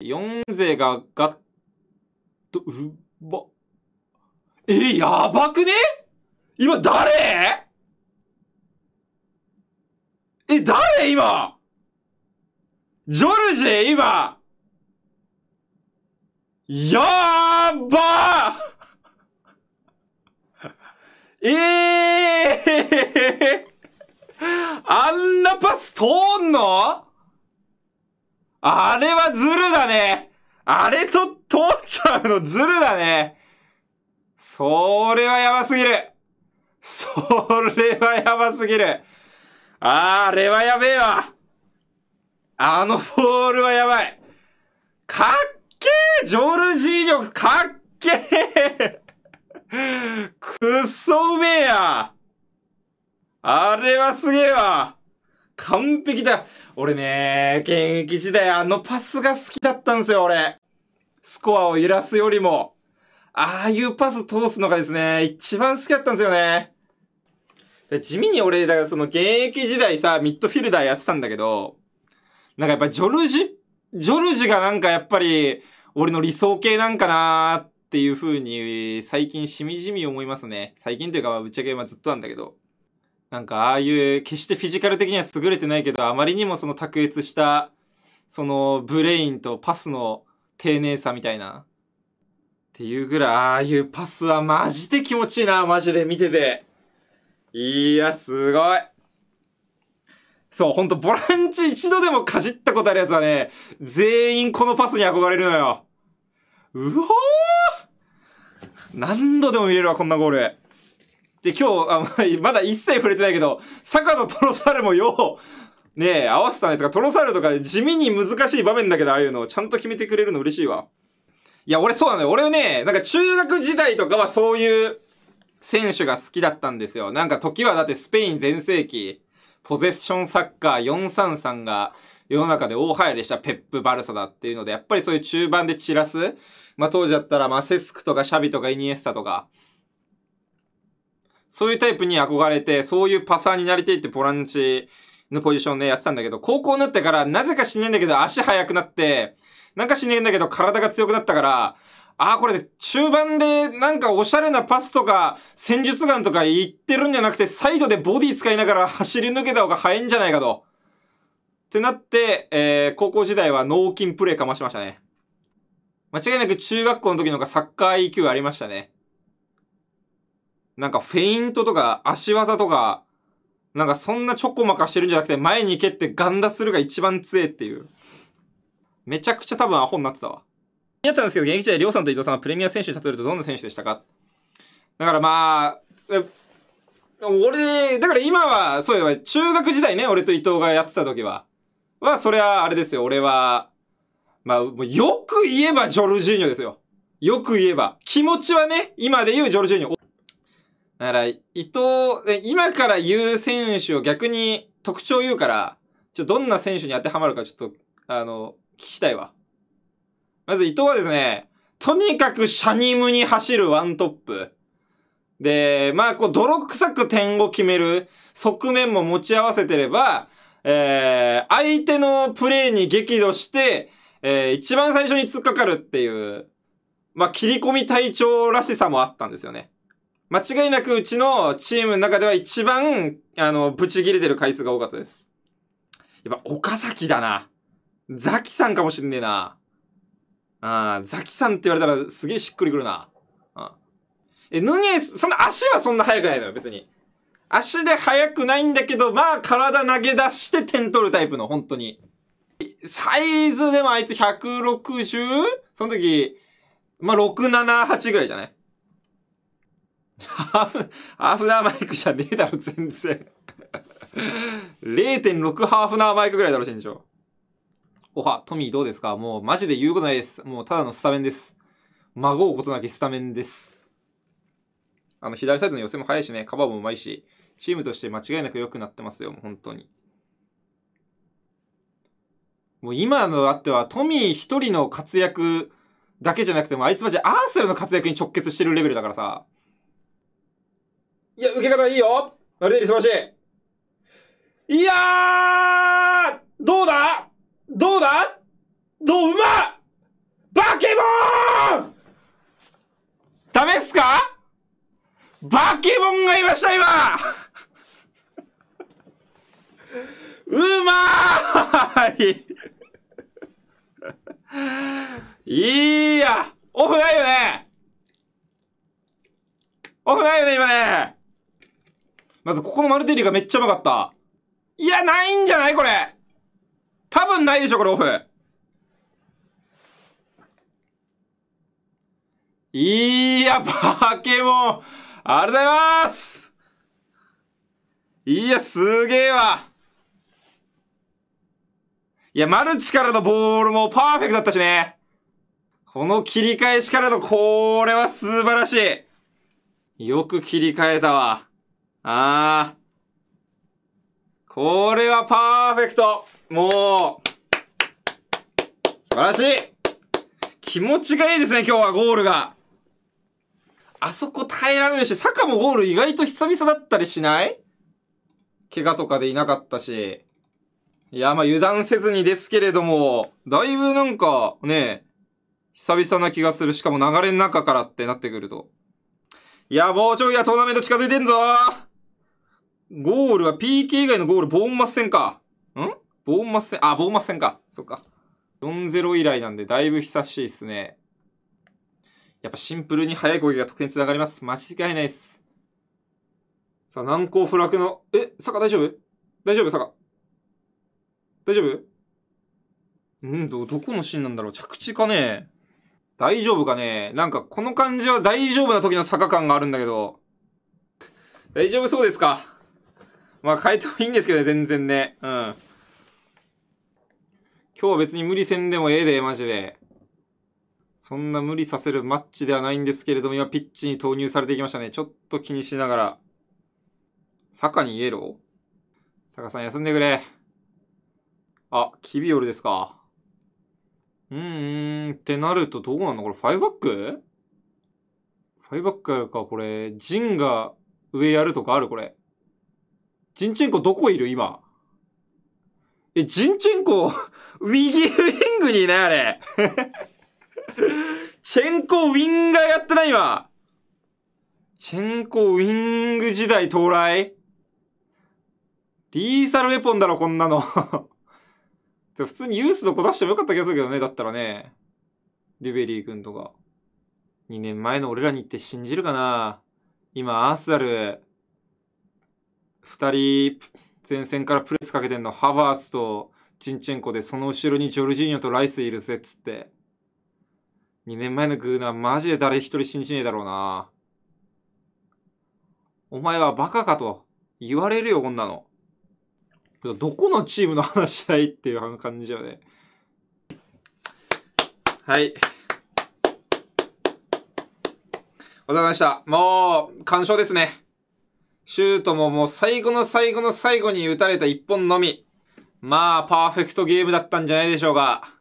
4勢がガッと、うば。えやばくね今誰え、誰今ジョルジェ今やーばーえー あんなパス通んのあれはズルだねあれと、通っちゃうのズルだねそれはやばすぎるそれはやばすぎるあれはやべえわあのボールはやばいかっけえジョルジーニョかっけえくっそうめえやあれはすげえわ完璧だ俺ね、現役時代あのパスが好きだったんですよ、俺。スコアを揺らすよりも、ああいうパス通すのがですね、一番好きだったんですよね。地味に俺、だからその現役時代さ、ミッドフィルダーやってたんだけど、なんかやっぱジョルジ、ジョルジがなんかやっぱり、俺の理想系なんかなーっていう風に、最近しみじみ思いますね。最近というか、ぶっちゃけ今ずっとなんだけど。なんかああいう決してフィジカル的には優れてないけどあまりにもその卓越したそのブレインとパスの丁寧さみたいなっていうぐらいああいうパスはマジで気持ちいいなマジで見てていやすごいそう、ほんと、ボランチ一度でもかじったことあるやつはね、全員このパスに憧れるのよ。うおー何度でも見れるわ、こんなゴール。で、今日、あまだ一切触れてないけど、坂とトロサルもよう、ねえ、合わせたねとか、トロサルとか地味に難しい場面だけど、ああいうのをちゃんと決めてくれるの嬉しいわ。いや、俺そうなのよ。俺ね、なんか中学時代とかはそういう選手が好きだったんですよ。なんか時はだってスペイン全盛期、ポゼッションサッカー433が世の中で大流行りしたペップ・バルサだっていうので、やっぱりそういう中盤で散らすまあ、当時だったら、まあ、セスクとかシャビとかイニエスタとか、そういうタイプに憧れて、そういうパサーになりたいってボランチのポジションで、ね、やってたんだけど、高校になってから、なぜか死ねんだけど、足速くなって、なんか死ねんだけど、体が強くなったから、ああ、これ、で中盤で、なんかおしゃれなパスとか、戦術眼とか言ってるんじゃなくて、サイドでボディ使いながら走り抜けた方が早いんじゃないかと。ってなって、えー、高校時代は脳筋プレイかましましたね。間違いなく中学校の時の方がサッカー EQ ありましたね。なんかフェイントとか足技とか、なんかそんなちょこまかしてるんじゃなくて前に蹴ってガンダするが一番強えっていう。めちゃくちゃ多分アホになってたわ。やったんですけど、現役時代、りょうさんと伊藤さんはプレミア選手に例えるとどんな選手でしたかだからまあ、俺、だから今は、そういえば、中学時代ね、俺と伊藤がやってた時は。は、それはあれですよ、俺は、まあ、よく言えばジョルジーニョですよ。よく言えば。気持ちはね、今で言うジョルジーニョ。だから、伊藤、今から言う選手を逆に特徴言うから、ちょ、どんな選手に当てはまるかちょっと、あの、聞きたいわ。まず伊藤はですね、とにかくシャニムに走るワントップ。で、まあ、こう、泥臭く点を決める側面も持ち合わせてれば、えー、相手のプレーに激怒して、えー、一番最初に突っかかるっていう、まあ、切り込み隊長らしさもあったんですよね。間違いなくうちのチームの中では一番、あの、ブチ切れてる回数が多かったです。やっぱ、岡崎だな。ザキさんかもしんねえな。あザキさんって言われたらすげえしっくりくるな。え、ヌニエス、そんな足はそんな速くないのよ、別に。足で速くないんだけど、まあ体投げ出して点取るタイプの、本当に。サイズでもあいつ160、その時、まあ678ぐらいじゃないハーフ、ハーフナーマイクじゃねえだろ、全然。0.6ハーフナーマイクぐらいだろ、身長。おは、トミーどうですかもうマジで言うことないです。もうただのスタメンです。孫をことなきスタメンです。あの、左サイドの寄せも早いしね、カバーもうまいし、チームとして間違いなく良くなってますよ、もう本当に。もう今のあっては、トミー一人の活躍だけじゃなくても、あいつマジアーセルの活躍に直結してるレベルだからさ。いや、受け方いいよまるでィス素晴らしいいやーどうだどうだどううまバケモンダメっすかバケモンがいました今うまーいいいやオフないよねオフないよね今ねまずここのマルテリがめっちゃうまかった。いや、ないんじゃないこれ多分ないでしょ、これオフ。いや、バケモンありがとうございますいや、すげえわいや、マルチからのボールもパーフェクトだったしね。この切り返しからの、これは素晴らしい。よく切り替えたわ。あー。これはパーフェクトもう素晴らしい気持ちがいいですね、今日はゴールが。あそこ耐えられるし、坂もゴール意外と久々だったりしない怪我とかでいなかったし。いや、まあ油断せずにですけれども、だいぶなんかね、久々な気がする。しかも流れの中からってなってくると。いや、もうちょいやトーナメント近づいてんぞーゴールは PK 以外のゴール、ボーンマス戦か。んボーンマス戦、あ、ボーンマス戦か。そっか。4-0以来なんで、だいぶ久しいっすね。やっぱシンプルに速い攻撃が得点にがります。間違いないっす。さあ、難攻不落の、え、坂大丈夫大丈夫坂。大丈夫うんど、どこのシーンなんだろう着地かね大丈夫かねなんかこの感じは大丈夫な時の坂感があるんだけど。大丈夫そうですかまあ変えてもいいんですけどね、全然ね。うん。今日は別に無理せんでもええで、マジで。そんな無理させるマッチではないんですけれども、今ピッチに投入されていきましたね。ちょっと気にしながら。坂にイエロー坂さん休んでくれ。あ、キビオルですか。うーん、ってなるとどうなんのこれ5バック ?5 バックやるか、これ、ジンが上やるとかあるこれ。ジンチェンコどこいる今。え、ジンチェンコ、右ウィングにいないあれ。チェンコウィンガーやってない今。チェンコウィング時代到来リーサルウェポンだろ、こんなの 普通にユースの子出してもよかった気がするけどね、だったらね。デベリー君とか。2年前の俺らにって信じるかな今、アースダル、2人、前線からプレスかけてんの、ハバーツとチンチェンコで、その後ろにジョルジーニョとライスいるぜ、っつって。2年前のグーナー、マジで誰一人信じねえだろうな。お前はバカかと言われるよ、こんなの。どこのチームの話し合いっていう感じよね。はい。お疲れ様でした。もう、完勝ですね。シュートももう最後の最後の最後に打たれた1本のみ。まあ、パーフェクトゲームだったんじゃないでしょうか。